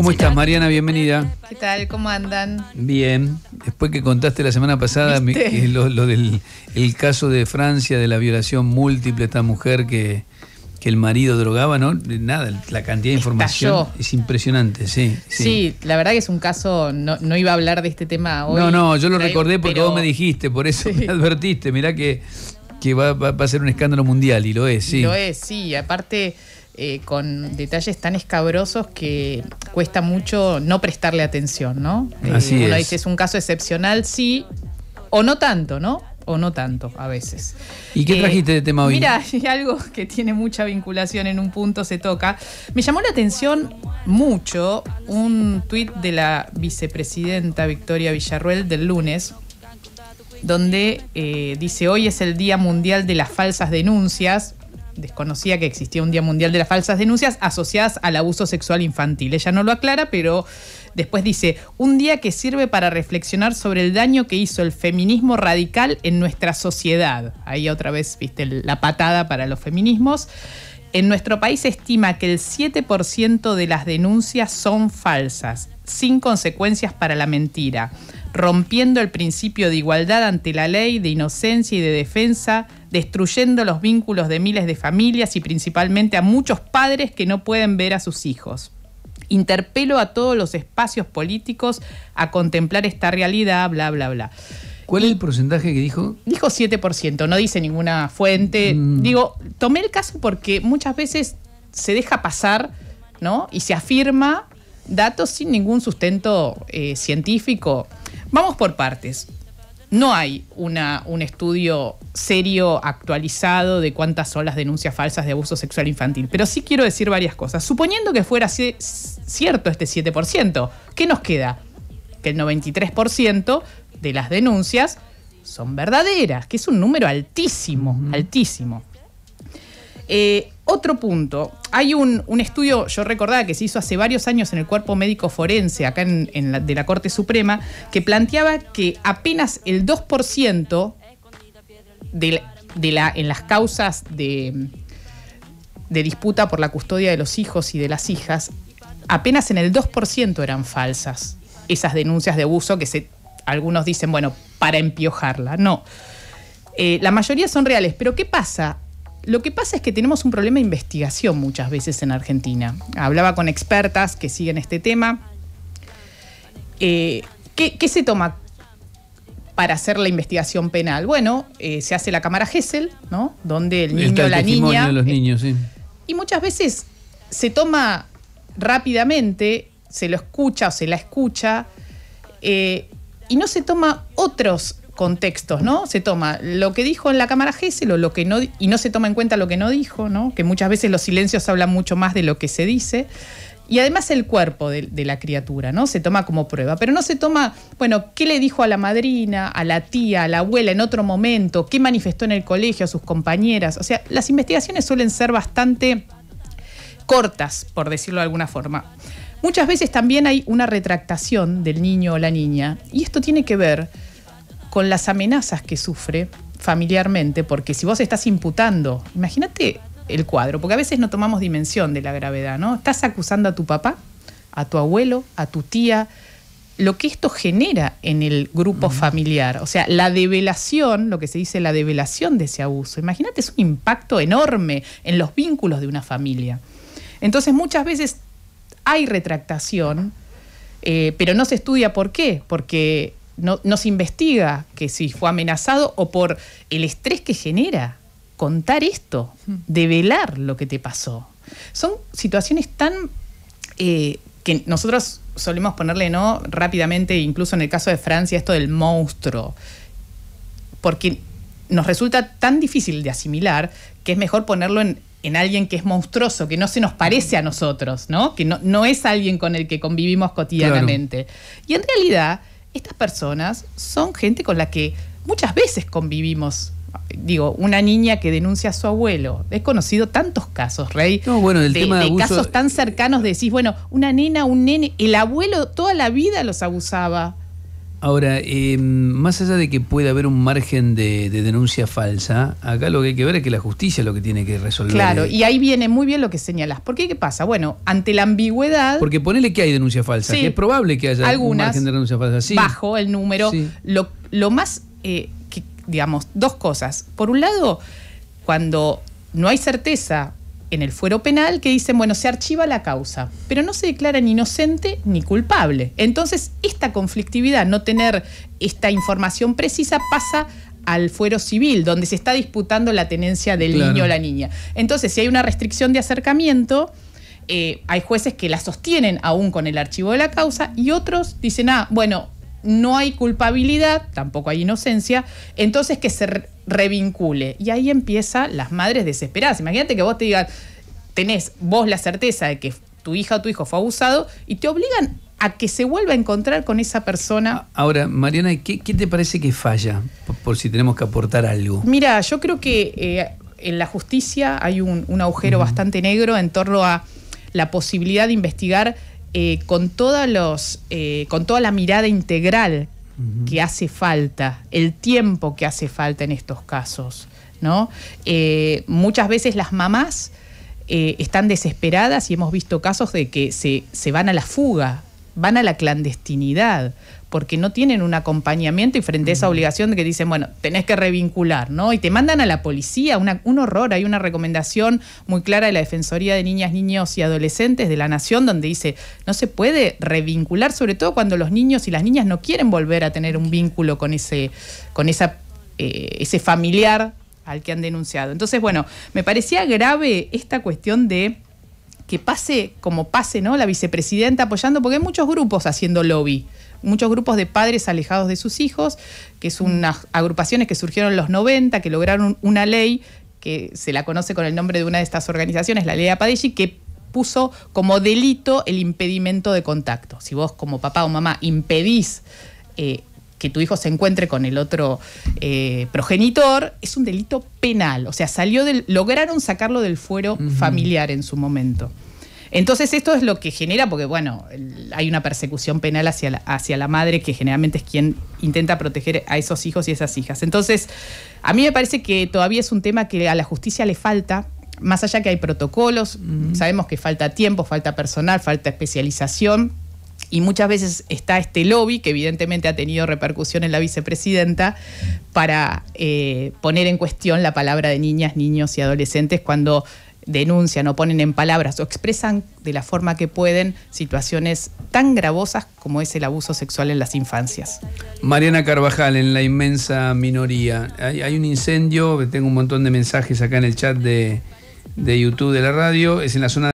¿Cómo estás, Mariana? Bienvenida. ¿Qué tal? ¿Cómo andan? Bien. Después que contaste la semana pasada eh, lo, del caso de Francia, de la violación múltiple, esta mujer que, el marido drogaba, ¿no? Nada, la cantidad de información es impresionante, sí, sí, la verdad que es un caso, no, iba a hablar de este tema hoy. No, no, yo lo recordé porque vos me dijiste, por eso me advertiste, mirá que, que va, a ser un escándalo mundial, y lo es, sí. Lo es, sí, aparte eh, con detalles tan escabrosos que cuesta mucho no prestarle atención, ¿no? Eh, Así es. es un caso excepcional, sí, o no tanto, ¿no? O no tanto a veces. ¿Y qué eh, trajiste de tema hoy? Mira, hay algo que tiene mucha vinculación en un punto, se toca. Me llamó la atención mucho un tuit de la vicepresidenta Victoria Villarruel del lunes, donde dice hoy es el Día Mundial de las Falsas Denuncias, desconocía que existía un Día Mundial de las Falsas Denuncias asociadas al abuso sexual infantil. Ella no lo aclara, pero después dice, un día que sirve para reflexionar sobre el daño que hizo el feminismo radical en nuestra sociedad. Ahí otra vez, viste, la patada para los feminismos. En nuestro país se estima que el 7% de las denuncias son falsas, sin consecuencias para la mentira, rompiendo el principio de igualdad ante la ley, de inocencia y de defensa destruyendo los vínculos de miles de familias y principalmente a muchos padres que no pueden ver a sus hijos. Interpelo a todos los espacios políticos a contemplar esta realidad, bla, bla, bla. ¿Cuál es el porcentaje que dijo? Dijo 7%, no dice ninguna fuente. Mm. Digo, tomé el caso porque muchas veces se deja pasar, ¿no? Y se afirma datos sin ningún sustento eh, científico. Vamos por partes no hay un estudio serio, actualizado, de cuántas son las denuncias falsas de abuso sexual infantil. Pero sí quiero decir varias cosas. Suponiendo que fuera cierto este 7%, ¿qué nos queda? Que el 93% de las denuncias son verdaderas, que es un número altísimo, altísimo. Eh, otro punto, hay un, estudio, yo recordaba que se hizo hace varios años en el cuerpo médico forense, acá en, la, de la Corte Suprema, que planteaba que apenas el 2% de, la, en las causas de, de disputa por la custodia de los hijos y de las hijas, apenas en el 2% eran falsas esas denuncias de abuso que se, algunos dicen, bueno, para empiojarla. No. Eh, la mayoría son reales, pero ¿qué pasa? Lo que pasa es que tenemos un problema de investigación muchas veces en Argentina. Hablaba con expertas que siguen este tema. Eh, ¿qué, se toma para hacer la investigación penal? Bueno, eh, se hace la cámara Gesell, ¿no? Donde el niño o la niña. los eh, niños, Y muchas veces se toma rápidamente, se lo escucha o se la escucha, y no se toma otros contextos, ¿no? Se toma lo que dijo en la Cámara Gesell lo que no, y no se toma en cuenta lo que no dijo, ¿no? Que muchas veces los silencios hablan mucho más de lo que se dice. Y además el cuerpo de, de, la criatura, ¿no? Se toma como prueba, pero no se toma, bueno, ¿qué le dijo a la madrina, a la tía, a la abuela en otro momento? ¿Qué manifestó en el colegio a sus compañeras? O sea, las investigaciones suelen ser bastante cortas, por decirlo de alguna forma. Muchas veces también hay una retractación del niño o la niña, y esto tiene que ver con las amenazas que sufre familiarmente, porque si vos estás imputando, imagínate el cuadro, porque a veces no tomamos dimensión de la gravedad, ¿no? Estás acusando a tu papá, a tu abuelo, a tu tía, lo que esto genera en el grupo familiar, o sea, la develación, lo que se dice la develación de ese abuso, imagínate, es un impacto enorme en los vínculos de una familia. Entonces muchas veces hay retractación, eh, pero no se estudia por qué, porque no, se investiga que si fue amenazado o por el estrés que genera contar esto, hmm. develar lo que te pasó. Son situaciones tan eh, que nosotros solemos ponerle no rápidamente, incluso en el caso de Francia, esto del monstruo, porque nos resulta tan difícil de asimilar que es mejor ponerlo en, alguien que es monstruoso, que no se nos parece a nosotros, ¿no? Que no, es alguien con el que convivimos cotidianamente. Y en realidad, estas personas son gente con la que muchas veces convivimos. Digo, una niña que denuncia a su abuelo. He conocido tantos casos, Rey. No, bueno, el tema de, casos tan cercanos de decís, bueno, una nena, un nene, el abuelo toda la vida los abusaba. Ahora, em, más allá de que pueda haber un margen de, denuncia falsa, acá lo que hay que ver es que la justicia es lo que tiene que resolver. Claro, y ahí viene muy bien lo que señalás. ¿Por qué qué pasa? Bueno, ante la ambigüedad. Porque ponele que hay denuncia falsa, que es probable que haya algunas, un margen de denuncia falsa. Sí, bajo el número. Lo, más, eh, digamos, dos cosas. Por un lado, cuando no hay certeza en el fuero penal que dicen, bueno, se archiva la causa, pero no se declara ni inocente ni culpable. Entonces, esta conflictividad, no tener esta información precisa, pasa al fuero civil, donde se está disputando la tenencia del niño o la niña. Entonces, si hay una restricción de acercamiento, eh, hay jueces que la sostienen aún con el archivo de la causa y otros dicen, ah, bueno, no hay culpabilidad, tampoco hay inocencia, entonces que se revincule. Y ahí empiezan las madres desesperadas. Imagínate que vos te digan, tenés vos la certeza de que tu hija o tu hijo fue abusado y te obligan a que se vuelva a encontrar con esa persona. Ahora, Mariana, ¿qué, te parece que falla? Por, si tenemos que aportar algo. Mira, yo creo que eh, en la justicia hay un, agujero bastante negro en torno a la posibilidad de investigar eh, con, todos los, eh, con toda la mirada integral que hace falta, el tiempo que hace falta en estos casos. ¿no? Eh, muchas veces las mamás están desesperadas y hemos visto casos de que se, se van a la fuga, van a la clandestinidad, porque no tienen un acompañamiento y frente a esa obligación de que dicen, bueno, tenés que revincular, ¿no? Y te mandan a la policía, un horror. Hay una recomendación muy clara de la Defensoría de Niñas, Niños y Adolescentes de la Nación donde dice, no se puede revincular, sobre todo cuando los niños y las niñas no quieren volver a tener un vínculo con ese, con esa, eh, ese familiar al que han denunciado. Entonces, bueno, me parecía grave esta cuestión de que pase como pase, ¿no? La vicepresidenta apoyando, porque hay muchos grupos haciendo lobby, muchos grupos de padres alejados de sus hijos, que son unas agrupaciones que surgieron en los 90, que lograron una ley que se la conoce con el nombre de una de estas organizaciones, la ley Apadeji, que puso como delito el impedimento de contacto. Si vos como papá o mamá impedís eh, que tu hijo se encuentre con el otro eh, progenitor, es un delito penal. O sea, salió lograron sacarlo del fuero familiar en su momento. Entonces esto es lo que genera, porque bueno, hay una persecución penal hacia la, hacia la madre que generalmente es quien intenta proteger a esos hijos y esas hijas. Entonces, a mí me parece que todavía es un tema que a la justicia le falta, más allá que hay protocolos, sabemos que falta tiempo, falta personal, falta especialización y muchas veces está este lobby, que evidentemente ha tenido repercusión en la vicepresidenta, para eh, poner en cuestión la palabra de niñas, niños y adolescentes cuando denuncian o ponen en palabras o expresan de la forma que pueden situaciones tan gravosas como es el abuso sexual en las infancias. Mariana Carvajal, en la inmensa minoría. Hay, un incendio, tengo un montón de mensajes acá en el chat de, de YouTube de la radio, es en la zona...